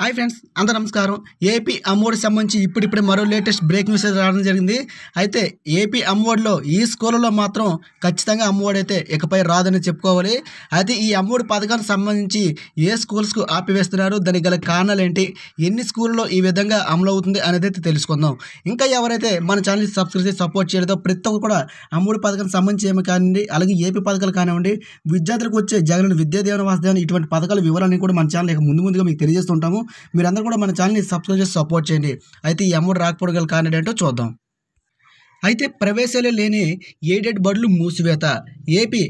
hi friends అందరు నమస్కారం AP Amma Vodi సంబంధించి ఇప్పుడిప్పుడే మరో లేటెస్ట్ బ్రేక్ మెసేజ్ రావడం జరిగింది అయితే ఏపీ అమ్మఒడిలో ఈ స్కూల్లో మాత్రం ఖచ్చితంగా అమ్మఒడి అయితే ఇకపై రాదని చెప్పుకోవాలి అయితే ఈ అమ్మఒడి పథకానికి సంబంధించి ఏ స్కూల్స్కు ఆపివేస్తున్నారు దానికి గల కారణాలు ఏంటి ఎన్ని స్కూల్లో ఈ విధంగా అమలు అవుతుంది అనేది అయితే తెలుసుకుందాం ఇంకా ఎవరైతే మన ఛానల్ సబ్స్క్రైబ్ చేసి సపోర్ట్ చేయలేదో ప్రతి ఒక్కరు కూడా అమ్మఒడి పథకానికి సంబంధించి ఏమి కానివ్వండి అలాగే ఏపీ పథకాలు కానివ్వండి విద్యార్థులకు వచ్చే జగన్ విద్యాదేవన వాసుదేవన ఇటువంటి పథకాల వివరాలను కూడా మన ఛానల్ ఇక ముందు ముందుగా మీకు తెలియజేస్తుంటాము మీరందరూ కూడా మన ఛానల్ని సబ్స్క్రైబ్ చేసి సపోర్ట్ చేయండి అయితే ఈ అమౌంట్ రాకపోవడం కారణం ఏంటో చూద్దాం అయితే ప్రవేశాలు లేని ఎయిడెడ్ బడులు మూసివేత ఏపీ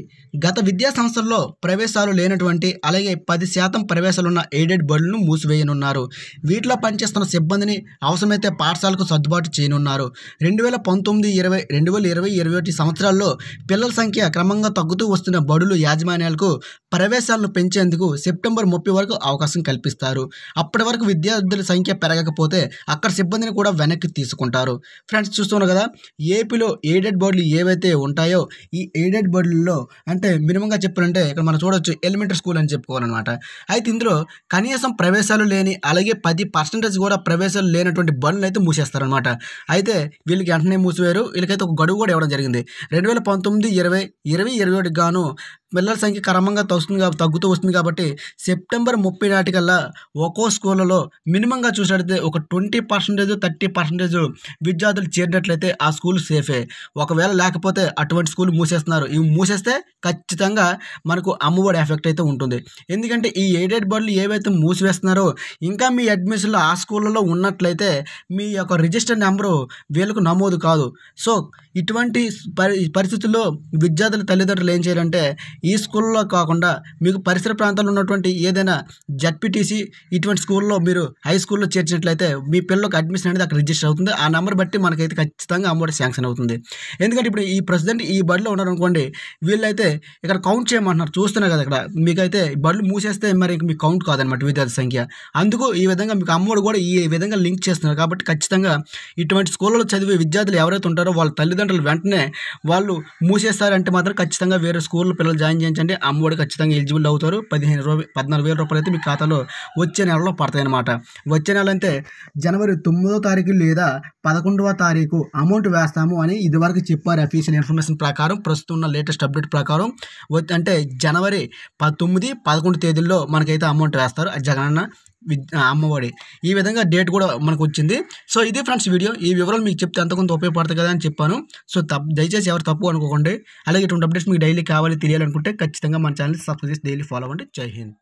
గత విద్యా సంవత్సరంలో ప్రవేశాలు లేనటువంటి అలాగే పది శాతం ప్రవేశాలున్న ఎయిడెడ్ బడులను మూసివేయనున్నారు వీటిలో పనిచేస్తున్న సిబ్బందిని అవసరమైతే పాఠశాలకు సర్దుబాటు చేయనున్నారు రెండు వేల పంతొమ్మిది ఇరవై రెండు వేల ఇరవై ఇరవై ఒకటి సంవత్సరాల్లో పిల్లల సంఖ్య క్రమంగా తగ్గుతూ వస్తున్న బడులు యాజమాన్యాలకు ప్రవేశాలను పెంచేందుకు సెప్టెంబర్ ముప్పై వరకు అవకాశం కల్పిస్తారు అప్పటి వరకు విద్యార్థుల సంఖ్య పెరగకపోతే అక్కడ సిబ్బందిని కూడా వెనక్కి తీసుకుంటారు ఫ్రెండ్స్ చూస్తున్నారు కదా ఏపీలో ఎయిడెడ్ బోర్డులు ఏవైతే ఉంటాయో ఈ ఎయిడెడ్ బోర్డులలో అంటే మినిమంగా చెప్పాలంటే ఇక్కడ మనం చూడవచ్చు ఎలిమెంటరీ స్కూల్ అని చెప్పుకోవాలన్నమాట అయితే ఇందులో కనీసం ప్రవేశాలు లేని అలాగే పది పర్సంటేజ్ కూడా ప్రవేశాలు లేనటువంటి బండ్లు అయితే మూసేస్తారనమాట అయితే వీళ్ళకి వెంటనే మూసివేరు వీళ్ళకైతే ఒక గడువు కూడా ఇవ్వడం జరిగింది రెండు వేల పంతొమ్మిది ఇరవై ఇరవై ఇరవై ఒకటి గాను పిల్లల సంఖ్య క్రమంగా తగ్గుతుంది తగ్గుతూ వస్తుంది కాబట్టి సెప్టెంబర్ ముప్పై నాటికల్లా ఒక్కో స్కూళ్ళలో మినిమంగా చూసినట్లయితే ఒక ట్వంటీ పర్సెంటేజ్ థర్టీ పర్సెంటేజ్ విద్యార్థులు చేరినట్లయితే ఆ స్కూల్ సేఫే ఒకవేళ లేకపోతే అటువంటి స్కూల్ మూసేస్తున్నారు ఇవి మూసేస్తే ఖచ్చితంగా మనకు అమ్మఒడి ఎఫెక్ట్ అయితే ఉంటుంది ఎందుకంటే ఈ ఎయిడెడ్ బడులు ఏవైతే మూసివేస్తున్నారో ఇంకా మీ అడ్మిషన్లు ఆ స్కూళ్ళలో ఉన్నట్లయితే మీ యొక్క రిజిస్టర్ నెంబరు వీళ్ళకు నమోదు కాదు సో ఇటువంటి పరి పరిస్థితుల్లో విద్యార్థుల తల్లిదండ్రులు ఏం చేయాలంటే ఈ స్కూల్లో కాకుండా మీకు పరిసర ప్రాంతాల్లో ఉన్నటువంటి ఏదైనా జడ్పీటీసీ ఇటువంటి స్కూల్లో మీరు హై స్కూల్లో చేర్చినట్లయితే మీ పిల్లలకు అడ్మిషన్ అనేది అక్కడ రిజిస్టర్ అవుతుంది ఆ నెంబర్ బట్టి మనకైతే ఖచ్చితంగా అమౌంట్ శాంక్షన్ అవుతుంది ఎందుకంటే ఇప్పుడు ఈ ప్రెసిడెంట్ ఈ బడిలో ఉన్నారనుకోండి వీళ్ళైతే ఇక్కడ కౌంట్ చేయమంటున్నారు చూస్తున్నారు కదా ఇక్కడ మీకైతే బడులు మూసేస్తే మరి మీకు కౌంట్ కాదనమాట విద్యార్థి సంఖ్య అందుకు ఈ విధంగా మీకు అమ్మఒడు కూడా ఈ విధంగా లింక్ చేస్తున్నారు కాబట్టి ఖచ్చితంగా ఇటువంటి స్కూళ్ళలో చదివే విద్యార్థులు ఎవరైతే ఉంటారో వాళ్ళ తల్లిదండ్రులు వెంటనే వాళ్ళు మూసేస్తారంటే మాత్రం ఖచ్చితంగా వేరే స్కూల్లో పిల్లలు జాయిన్ జాయిన్ చేయించండి అమ్మఒడి ఖచ్చితంగా ఎలిజిబుల్ అవుతారు పదిహేను రూ పద్నాలుగు వేల రూపాయలు అయితే మీ ఖాతాలో వచ్చే నెలలో పడతాయి అనమాట వచ్చే నెల అంటే జనవరి తొమ్మిదో తారీఖు లేదా పదకొండవ తారీఖు అమౌంట్ వేస్తాము అని ఇదివరకు చెప్పారు అఫీషియల్ ఇన్ఫర్మేషన్ ప్రకారం ప్రస్తుతం ఉన్న లేటెస్ట్ అప్డేట్ ప్రకారం అంటే జనవరి తొమ్మిది పదకొండు తేదీల్లో మనకైతే అమౌంట్ వేస్తారు జగనన్న అమ్మఒడి ఈ విధంగా డేట్ కూడా మనకు వచ్చింది సో ఇది ఫ్రెండ్స్ వీడియో ఈ వివరాలు మీకు చెప్తే అంత కొంత ఉపయోగపడుతుంది కదా అని చెప్పాను సో తప్ప దయచేసి ఎవరు తప్పు అనుకోకండి అలాగే ఇటువంటి అప్డేట్స్ మీకు డైలీ కావాలి తెలియాలనుకుంటే ఖచ్చితంగా మన ఛానల్ సబ్స్క్రైబ్ చేసి డైలీ ఫాలో అవ్వండి జై హింద్